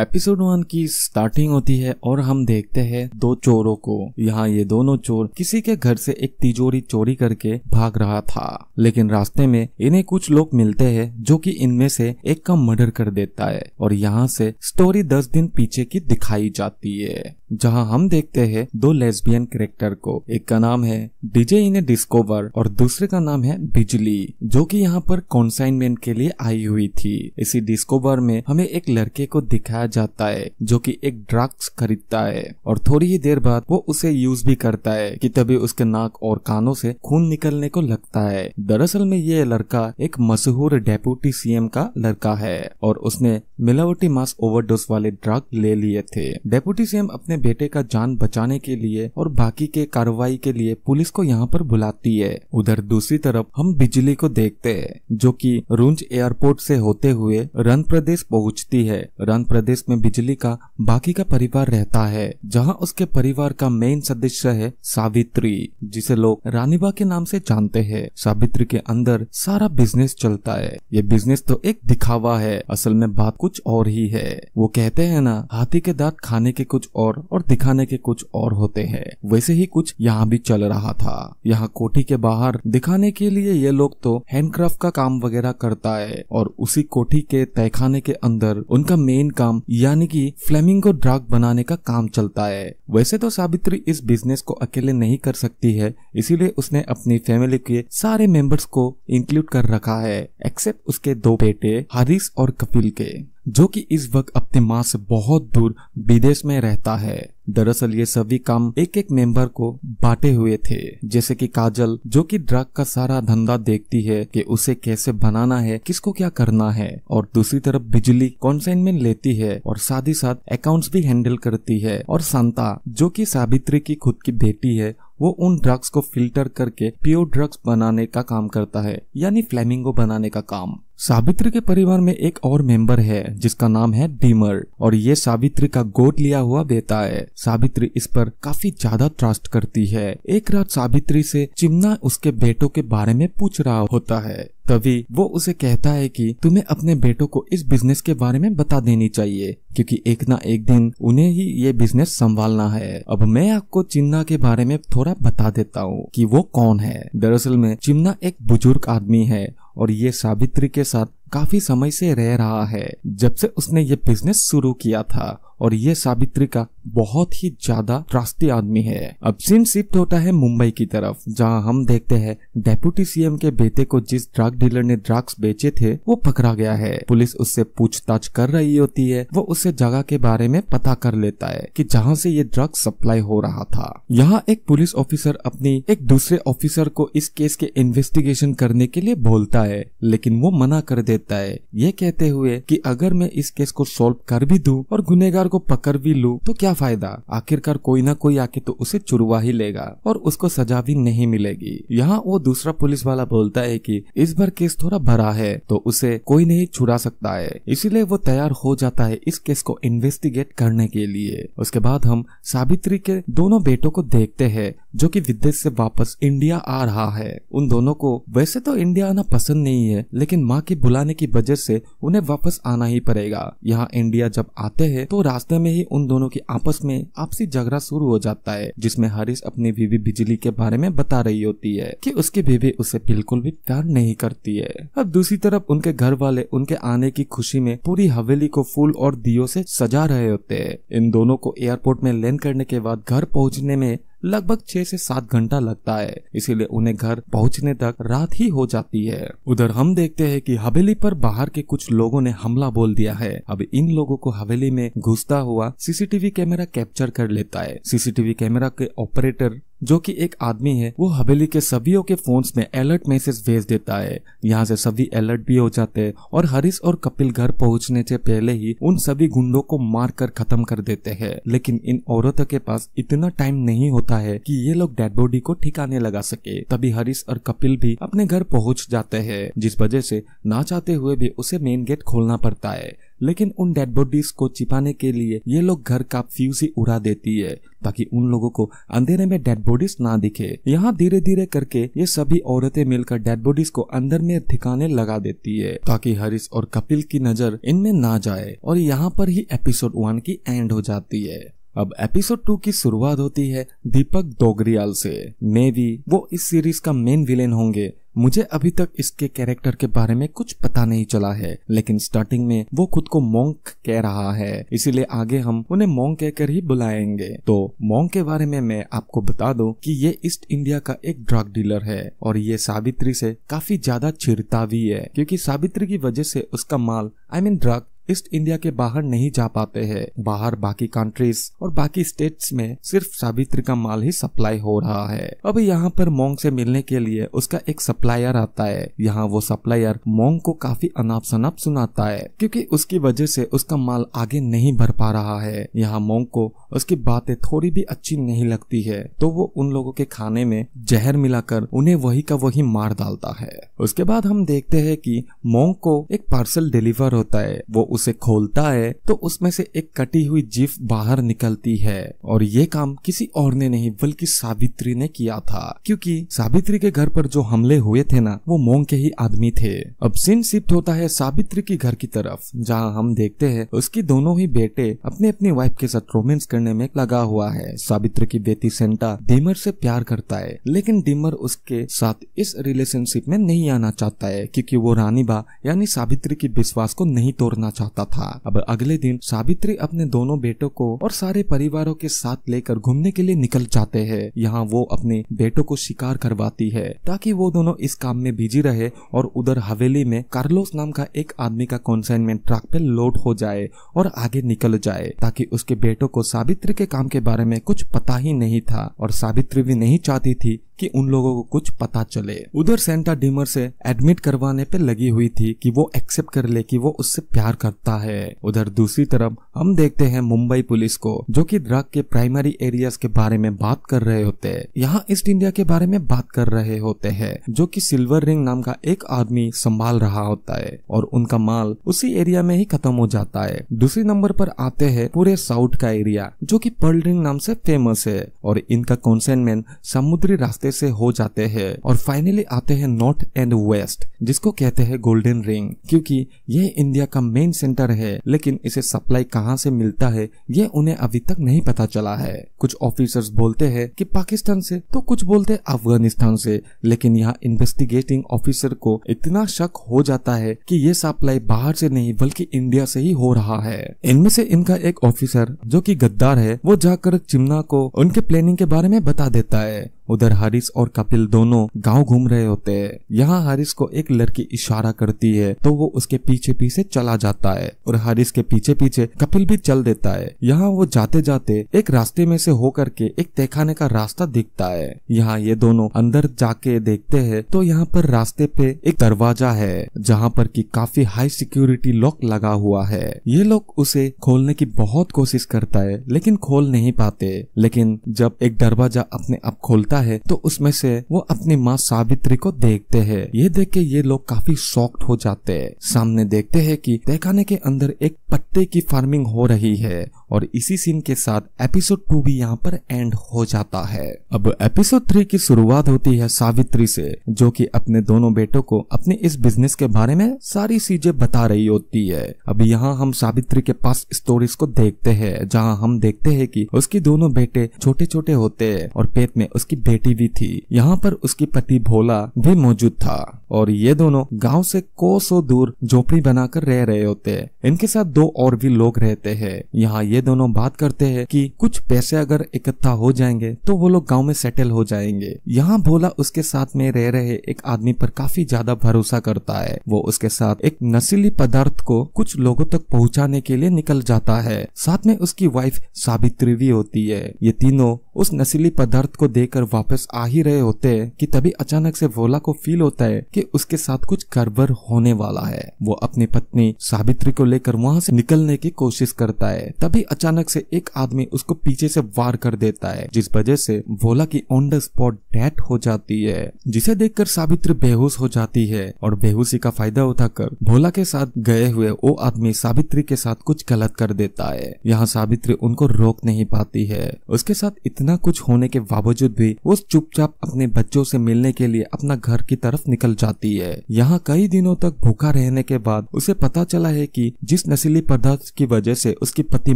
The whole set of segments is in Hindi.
एपिसोड वन की स्टार्टिंग होती है और हम देखते हैं दो चोरों को यहाँ ये दोनों चोर किसी के घर से एक तिजोरी चोरी करके भाग रहा था लेकिन रास्ते में इन्हें कुछ लोग मिलते हैं जो कि इनमें से एक का मर्डर कर देता है और यहाँ से स्टोरी दस दिन पीछे की दिखाई जाती है जहाँ हम देखते हैं दो लेस्बियन कैरेक्टर को एक का नाम है डीजे इन्हें डिस्कोवर और दूसरे का नाम है बिजली जो कि यहाँ पर कॉन्साइनमेंट के लिए आई हुई थी इसी डिस्कोवर में हमें एक लड़के को दिखाया दिखाया जाता है जो कि एक ड्रग्स खरीदता है और थोड़ी ही देर बाद वो उसे यूज भी करता है कि तभी उसके नाक और कानों से खून निकलने को लगता है दरअसल में ये लड़का एक मशहूर डेप्यूटी सीएम का लड़का है और उसने मिलावटी मास ओवरडोज वाले ड्रग ले लिए थे डेप्यूटी सीएम अपने बेटे का जान बचाने के लिए और बाकी के कार्रवाई के लिए पुलिस को यहाँ पर बुलाती है उधर दूसरी तरफ हम बिजली को देखते हैं जो कि रूंज एयरपोर्ट से होते हुए रन प्रदेश पहुँचती है रन प्रदेश प्रदेश में बिजली का बाकी का परिवार रहता है जहां उसके परिवार का मेन सदस्य है सावित्री जिसे लोग रानीबा के नाम से जानते हैं सावित्री के अंदर सारा बिजनेस चलता है ये बिजनेस तो एक दिखावा है असल में बात कुछ और ही है वो कहते हैं ना हाथी के दांत खाने के कुछ और और दिखाने के कुछ और होते हैं वैसे ही कुछ यहाँ भी चल रहा था यहाँ कोठी के बाहर दिखाने के लिए ये लोग तो हैंडक्राफ्ट का काम वगैरह करता है और उसी कोठी के तहखाने के अंदर उनका मेन काम यानी कि फ्लेमिंगो ड्रग बनाने का काम चलता है वैसे तो सावित्री इस बिजनेस को अकेले नहीं कर सकती है इसीलिए उसने अपनी फैमिली के सारे मेंबर्स को इंक्लूड कर रखा है एक्सेप्ट उसके दो बेटे हरीश और कपिल के जो कि इस वक्त अपने माँ से बहुत दूर विदेश में रहता है दरअसल ये सभी काम एक एक मेंबर को बांटे हुए थे जैसे कि काजल जो कि ड्रग का सारा धंधा देखती है कि उसे कैसे बनाना है किसको क्या करना है और दूसरी तरफ बिजली कॉन्साइनमेंट लेती है और साथ ही साथ अकाउंट्स भी हैंडल करती है और शांता जो कि सावित्री की खुद की बेटी है वो उन ड्रग्स को फिल्टर करके प्योर ड्रग्स बनाने का काम करता है यानी फ्लेमिंगो बनाने का काम सावित्री के परिवार में एक और मेंबर है जिसका नाम है डीमर और ये सावित्री का गोद लिया हुआ बेटा है सावित्री इस पर काफी ज्यादा ट्रस्ट करती है एक रात सावित्री से चिमना उसके बेटों के बारे में पूछ रहा होता है तभी वो उसे कहता है कि तुम्हें अपने बेटों को इस बिजनेस के बारे में बता देनी चाहिए क्योंकि एक ना एक दिन उन्हें ही ये बिजनेस संभालना है अब मैं आपको चिमना के बारे में थोड़ा बता देता हूँ कि वो कौन है दरअसल में चिमना एक बुजुर्ग आदमी है और ये सावित्री के साथ काफी समय से रह रहा है जब से उसने ये बिजनेस शुरू किया था और ये सावित्री का बहुत ही ज्यादा रास्ते आदमी है अब सीन शिफ्ट होता है मुंबई की तरफ जहां हम देखते हैं डेप्यूटी सीएम के बेटे को जिस ड्रग डीलर ने ड्रग्स बेचे थे वो पकड़ा गया है पुलिस उससे पूछताछ कर रही होती है वो उससे जगह के बारे में पता कर लेता है कि जहां से ये ड्रग्स सप्लाई हो रहा था यहाँ एक पुलिस ऑफिसर अपनी एक दूसरे ऑफिसर को इस केस के इन्वेस्टिगेशन करने के लिए बोलता है लेकिन वो मना कर देता देता है ये कहते हुए कि अगर मैं इस केस को सोल्व कर भी दूं और गुनेगार को पकड़ भी लूं तो क्या फायदा आखिरकार कोई ना कोई आके तो उसे चुरवा ही लेगा और उसको सजा भी नहीं मिलेगी यहाँ वो दूसरा पुलिस वाला बोलता है की इस बार केस थोड़ा भरा है तो उसे कोई नहीं छुड़ा सकता है इसीलिए वो तैयार हो जाता है इस केस को इन्वेस्टिगेट करने के लिए उसके बाद हम सावित्री के दोनों बेटों को देखते हैं जो कि विदेश से वापस इंडिया आ रहा है उन दोनों को वैसे तो इंडिया आना पसंद नहीं है लेकिन माँ के बुलाने होने की वजह से उन्हें वापस आना ही पड़ेगा यहाँ इंडिया जब आते हैं तो रास्ते में ही उन दोनों के आपस में आपसी झगड़ा शुरू हो जाता है जिसमें हरीश अपनी बीवी बिजली के बारे में बता रही होती है कि उसकी बीवी उसे बिल्कुल भी प्यार नहीं करती है अब दूसरी तरफ उनके घर वाले उनके आने की खुशी में पूरी हवेली को फूल और दियो से सजा रहे होते हैं इन दोनों को एयरपोर्ट में लैंड करने के बाद घर पहुँचने में लगभग छह से सात घंटा लगता है इसीलिए उन्हें घर पहुंचने तक रात ही हो जाती है उधर हम देखते हैं कि हवेली पर बाहर के कुछ लोगों ने हमला बोल दिया है अब इन लोगों को हवेली में घुसता हुआ सीसीटीवी कैमरा कैप्चर कर लेता है सीसीटीवी कैमरा के ऑपरेटर जो कि एक आदमी है वो हवेली के सभीों के फोन्स में अलर्ट मैसेज भेज देता है यहाँ से सभी अलर्ट भी हो जाते हैं और हरीश और कपिल घर पहुँचने से पहले ही उन सभी गुंडों को मार कर खत्म कर देते हैं लेकिन इन औरतों के पास इतना टाइम नहीं होता है कि ये लोग डेड बॉडी को ठिकाने लगा सके तभी हरीश और कपिल भी अपने घर पहुँच जाते हैं जिस वजह से ना चाहते हुए भी उसे मेन गेट खोलना पड़ता है लेकिन उन डेड बॉडीज को छिपाने के लिए ये लोग घर का फ्यूज ही उड़ा देती है ताकि उन लोगों को अंधेरे में डेड बॉडीज ना दिखे यहाँ धीरे धीरे करके ये सभी औरतें मिलकर डेड बॉडीज को अंदर में ठिकाने लगा देती है ताकि हरीश और कपिल की नजर इनमें ना जाए और यहाँ पर ही एपिसोड वन की एंड हो जाती है अब एपिसोड टू की शुरुआत होती है दीपक दोगरियाल से मे वो इस सीरीज का मेन विलेन होंगे मुझे अभी तक इसके कैरेक्टर के बारे में कुछ पता नहीं चला है लेकिन स्टार्टिंग में वो खुद को मोंक कह रहा है इसीलिए आगे हम उन्हें मोंग कहकर ही बुलाएंगे तो मोंग के बारे में मैं आपको बता दूं कि ये ईस्ट इंडिया का एक ड्रग डीलर है और ये सावित्री से काफी ज्यादा चिरता भी है क्योंकि सावित्री की वजह से उसका माल I I mean mean drug east India के बाहर नहीं जा पाते हैं बाहर बाकी कंट्रीज और बाकी स्टेट्स में सिर्फ सावित्री का माल ही सप्लाई हो रहा है अब यहाँ पर मोंग से मिलने के लिए उसका एक सप्लायर आता है यहाँ वो सप्लायर मोंग को काफी अनाप शनाप सुनाता है क्योंकि उसकी वजह से उसका माल आगे नहीं भर पा रहा है यहाँ मोंग को उसकी बातें थोड़ी भी अच्छी नहीं लगती है तो वो उन लोगों के खाने में जहर मिलाकर उन्हें वही का वही मार डालता है उसके बाद हम देखते हैं कि मोंग को एक पार्सल डिलीवर होता है वो उस उसे खोलता है तो उसमें से एक कटी हुई जीफ बाहर निकलती है और ये काम किसी और ने नहीं बल्कि सावित्री ने किया था क्योंकि सावित्री के घर पर जो हमले हुए थे ना वो मोंग के ही आदमी थे अब सीन शिफ्ट होता है सावित्री की घर की तरफ जहाँ हम देखते है उसकी दोनों ही बेटे अपने अपने वाइफ के साथ रोमेंस करने में लगा हुआ है सावित्री की बेटी सेंटा डिमर से प्यार करता है लेकिन डिमर उसके साथ इस रिलेशनशिप में नहीं आना चाहता है क्योंकि वो रानीबा यानी सावित्री की विश्वास को नहीं तोड़ना चाहता चाहता था अब अगले दिन सावित्री अपने दोनों बेटों को और सारे परिवारों के साथ लेकर घूमने के लिए निकल जाते हैं यहाँ वो अपने बेटों को शिकार करवाती है ताकि वो दोनों इस काम में बिजी रहे और उधर हवेली में कार्लोस नाम का एक आदमी का कॉन्साइनमेंट ट्रक पे लोड हो जाए और आगे निकल जाए ताकि उसके बेटों को सावित्री के काम के बारे में कुछ पता ही नहीं था और सावित्री भी नहीं चाहती थी कि उन लोगों को कुछ पता चले उधर सेंटा डिमर से एडमिट करवाने पे लगी हुई थी कि वो एक्सेप्ट कर ले कि वो उससे प्यार कर सकता है उधर दूसरी तरफ हम देखते हैं मुंबई पुलिस को जो कि ड्रग के प्राइमरी एरियाज के बारे में बात कर रहे होते हैं यहाँ ईस्ट इंडिया के बारे में बात कर रहे होते हैं जो कि सिल्वर रिंग नाम का एक आदमी संभाल रहा होता है और उनका माल उसी एरिया में ही खत्म हो जाता है दूसरे नंबर पर आते हैं पूरे साउथ का एरिया जो की पर्ल रिंग नाम से फेमस है और इनका कॉन्सेनमेंट समुद्री रास्ते से हो जाते हैं और फाइनली आते हैं नॉर्थ एंड वेस्ट जिसको कहते हैं गोल्डन रिंग क्योंकि यह इंडिया का मेन सेंटर है लेकिन इसे सप्लाई कहाँ से मिलता है ये उन्हें अभी तक नहीं पता चला है कुछ ऑफिसर्स बोलते हैं कि पाकिस्तान से तो कुछ बोलते अफगानिस्तान से लेकिन यहाँ इन्वेस्टिगेटिंग ऑफिसर को इतना शक हो जाता है कि ये सप्लाई बाहर से नहीं बल्कि इंडिया से ही हो रहा है इनमें से इनका एक ऑफिसर जो कि गद्दार है वो जाकर चिमना को उनके प्लानिंग के बारे में बता देता है उधर हारिस और कपिल दोनों गांव घूम रहे होते हैं यहाँ हारिस को एक लड़की इशारा करती है तो वो उसके पीछे पीछे चला जाता है और हारिस के पीछे पीछे कपिल भी चल देता है यहाँ वो जाते जाते एक रास्ते में से होकर के एक तहखाने का रास्ता दिखता है यहाँ ये दोनों अंदर जाके देखते है तो यहाँ पर रास्ते पे एक दरवाजा है जहाँ पर की काफी हाई सिक्योरिटी लॉक लगा हुआ है ये लोग उसे खोलने की बहुत कोशिश करता है लेकिन खोल नहीं पाते लेकिन जब एक दरवाजा अपने आप खोलता रहता है तो उसमें से वो अपनी माँ सावित्री को देखते हैं ये देख के ये लोग काफी शॉक्ड हो जाते हैं सामने देखते हैं कि तहखाने के अंदर एक पत्ते की फार्मिंग हो रही है और इसी सीन के साथ एपिसोड टू भी यहाँ पर एंड हो जाता है अब एपिसोड थ्री की शुरुआत होती है सावित्री से जो कि अपने दोनों बेटों को अपने इस बिजनेस के बारे में सारी चीजें बता रही होती है अब यहाँ हम सावित्री के पास स्टोरीज को देखते हैं जहाँ हम देखते हैं कि उसके दोनों बेटे छोटे छोटे होते हैं और पेट में उसकी बेटी भी थी यहाँ पर उसकी पति भोला भी मौजूद था और ये दोनों गांव से कोसों दूर झोपड़ी बनाकर रह रहे होते इनके साथ दो और भी लोग रहते हैं यहाँ ये दोनों बात करते हैं कि कुछ पैसे अगर इकट्ठा हो जाएंगे तो वो लोग गांव में सेटल हो जाएंगे यहाँ भोला उसके साथ में रह रहे एक आदमी पर काफी ज्यादा भरोसा करता है वो उसके साथ एक नशीली पदार्थ को कुछ लोगों तक पहुँचाने के लिए निकल जाता है साथ में उसकी वाइफ सावित्री भी होती है ये तीनों उस नशीली पदार्थ को देकर वापस आ ही रहे होते हैं कि तभी अचानक से वोला को फील होता है कि उसके साथ कुछ गड़बड़ होने वाला है वो अपनी पत्नी सावित्री को लेकर वहाँ से निकलने की कोशिश करता है तभी अचानक से एक आदमी उसको पीछे से वार कर देता है जिस वजह से वोला की ऑन द स्पॉट डेथ हो जाती है जिसे देख सावित्री बेहोश हो जाती है और बेहोशी का फायदा उठाकर भोला के साथ गए हुए वो आदमी सावित्री के साथ कुछ गलत कर देता है यहाँ सावित्री उनको रोक नहीं पाती है उसके साथ इतने इतना कुछ होने के बावजूद भी वो चुपचाप अपने बच्चों से मिलने के लिए अपना घर की तरफ निकल जाती है यहाँ कई दिनों तक भूखा रहने के बाद उसे पता चला है कि जिस नशीली पदार्थ की वजह से उसके पति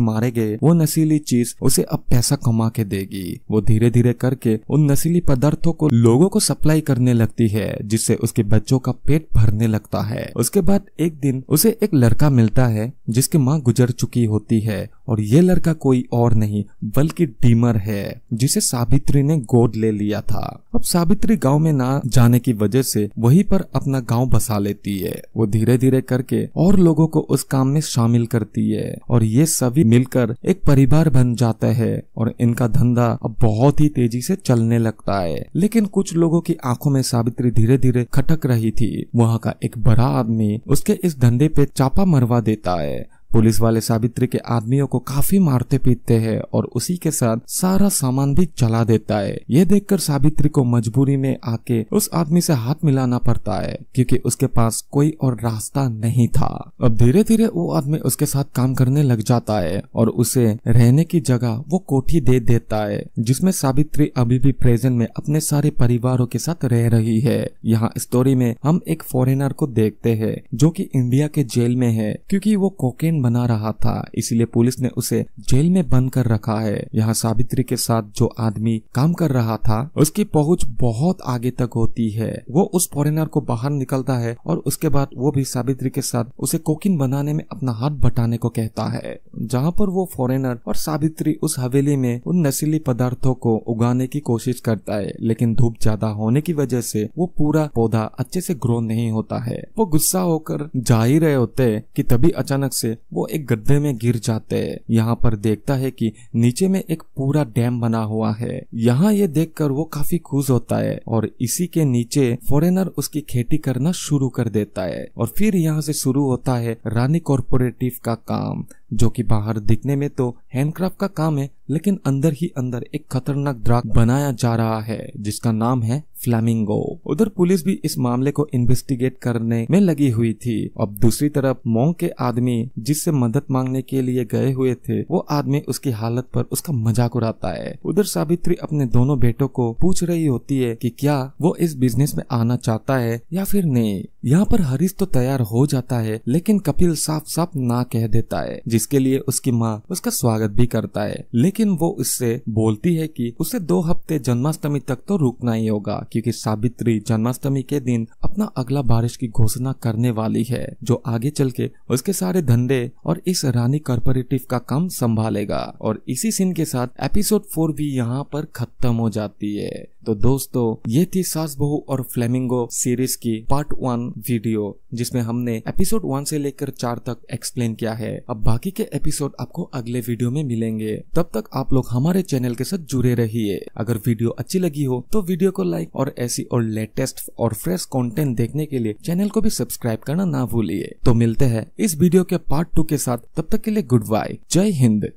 मारे गए वो नशीली चीज उसे अब पैसा कमा के देगी वो धीरे धीरे करके उन नशीली पदार्थों को लोगों को सप्लाई करने लगती है जिससे उसके बच्चों का पेट भरने लगता है उसके बाद एक दिन उसे एक लड़का मिलता है जिसकी माँ गुजर चुकी होती है और ये लड़का कोई और नहीं बल्कि डीमर है जिसे सावित्री ने गोद ले लिया था अब सावित्री गांव में ना जाने की वजह से वहीं पर अपना गांव बसा लेती है वो धीरे धीरे करके और लोगों को उस काम में शामिल करती है और ये सभी मिलकर एक परिवार बन जाता है और इनका धंधा अब बहुत ही तेजी से चलने लगता है लेकिन कुछ लोगों की आंखों में सावित्री धीरे धीरे खटक रही थी वहाँ का एक बड़ा आदमी उसके इस धंधे पे चापा मरवा देता है पुलिस वाले सावित्री के आदमियों को काफी मारते पीटते हैं और उसी के साथ सारा सामान भी चला देता है ये देखकर सावित्री को मजबूरी में आके उस आदमी से हाथ मिलाना पड़ता है क्योंकि उसके पास कोई और रास्ता नहीं था अब धीरे धीरे वो आदमी उसके साथ काम करने लग जाता है और उसे रहने की जगह वो कोठी दे देता है जिसमे सावित्री अभी भी प्रेजेंट में अपने सारे परिवारों के साथ रह रही है यहाँ स्टोरी में हम एक फॉरेनर को देखते है जो की इंडिया के जेल में है क्यूँकी वो कोकेन बना रहा था इसलिए पुलिस ने उसे जेल में बंद कर रखा है यहाँ सावित्री के साथ जो आदमी काम कर रहा था उसकी पहुंच बहुत आगे तक होती है वो उस फॉरेनर को बाहर निकलता है और उसके बाद वो भी सावित्री के साथ उसे कोकिन बनाने में अपना हाथ बटाने को कहता है जहाँ पर वो फॉरेनर और सावित्री उस हवेली में उन नशीली पदार्थों को उगाने की कोशिश करता है लेकिन धूप ज्यादा होने की वजह से वो पूरा पौधा अच्छे से ग्रो नहीं होता है वो गुस्सा होकर जा ही रहे होते कि तभी अचानक से वो एक गड्ढे में गिर जाते यहाँ पर देखता है कि नीचे में एक पूरा डैम बना हुआ है यहाँ ये देखकर वो काफी खुश होता है और इसी के नीचे फॉरेनर उसकी खेती करना शुरू कर देता है और फिर यहाँ से शुरू होता है रानी कॉरपोरेटिव का काम जो कि बाहर दिखने में तो हैंडक्राफ्ट का काम है लेकिन अंदर ही अंदर एक खतरनाक ड्रग बनाया जा रहा है जिसका नाम है फ्लैमिंगो उधर पुलिस भी इस मामले को इन्वेस्टिगेट करने में लगी हुई थी अब दूसरी तरफ मोंग के आदमी जिससे मदद मांगने के लिए गए हुए थे वो आदमी उसकी हालत पर उसका मजाक उड़ाता है उधर सावित्री अपने दोनों बेटों को पूछ रही होती है कि क्या वो इस बिजनेस में आना चाहता है या फिर नहीं यहाँ पर हरीश तो तैयार हो जाता है लेकिन कपिल साफ साफ ना कह देता है जिसके लिए उसकी माँ उसका स्वागत भी करता है लेकिन वो उससे बोलती है कि उसे दो हफ्ते जन्माष्टमी तक तो रुकना ही होगा क्योंकि सावित्री जन्माष्टमी के दिन अपना अगला बारिश की घोषणा करने वाली है जो आगे चल के उसके सारे धंधे और इस रानी कॉर्पोरेटिव का काम संभालेगा और इसी सीन के साथ एपिसोड फोर भी यहाँ पर खत्म हो जाती है तो दोस्तों ये थी सास बहु और फ्लेमिंगो सीरीज की पार्ट वन वीडियो जिसमें हमने एपिसोड वन से लेकर चार तक एक्सप्लेन किया है अब बाकी के एपिसोड आपको अगले वीडियो में मिलेंगे तब तक आप लोग हमारे चैनल के साथ जुड़े रहिए अगर वीडियो अच्छी लगी हो तो वीडियो को लाइक और ऐसी और लेटेस्ट और फ्रेश कॉन्टेंट देखने के लिए चैनल को भी सब्सक्राइब करना ना भूलिए तो मिलते हैं इस वीडियो के पार्ट टू के साथ तब तक के लिए गुड बाय जय हिंद